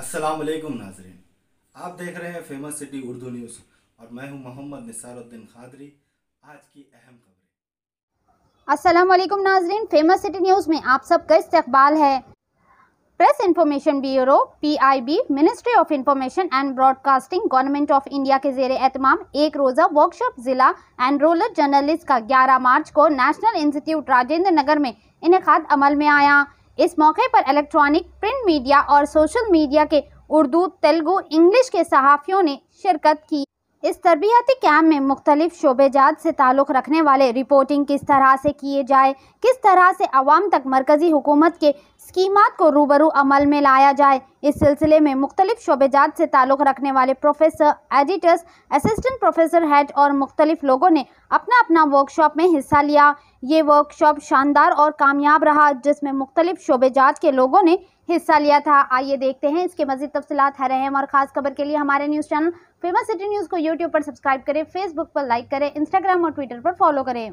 अस्सलाम वालेकुम नाजरीन आप देख रहे हैं फेमस सिटी उर्दू न्यूज़ और मैं हूं मोहम्मद निसारुद्दीन खादरी आज की अहम खबरें अस्सलाम वालेकुम नाजरीन फेमस सिटी न्यूज़ में आप सबका इस्तकबाल है press information bureau PIB ministry of information and broadcasting government of India के जेर एहतमाम एक रोज़ा वर्कशॉप ज़िला एंड रूरल जर्नलिस्ट का 11 मार्च को नेशनल इंस्टीट्यूट राजेंद्र नगर में इनका अमल में आया इस मौके पर इलेक्ट्रॉनिक प्रिंट मीडिया और सोशल मीडिया के उर्दू तेलुगु इंग्लिश के सहाफ़ियों ने शिरकत की इस तरबियाती कैम्प में मुख्तलिफ शोबेजात से ताल्लुक़ रखने वाले रिपोर्टिंग किस तरह से किए जाए किस तरह से अवाम तक मरकज़ी हुकूमत के स्कीमात को रूबरू अमल में लाया जाए इस सिलसिले में मुख्तलिफ शोबेजात से ताल्लुक़ रखने वाले professor editors assistant professor head और मुख्तलिफ लोगों ने अपना अपना वर्कशॉप में हिस्सा लिया ये वर्कशॉप शानदार और कामयाब रहा जिसमें मुख्तलिफ शोबेजात के लोगों ने हिस्सा लिया था आइए देखते हैं इसके मजीद तफसलत हर अहम और ख़ास खबर के लिए हमारे news channel famous city news को यूट्यूब पर सब्सक्राइब करें फेसबुक पर लाइक करें इंस्टाग्राम और ट्विटर पर फॉलो करें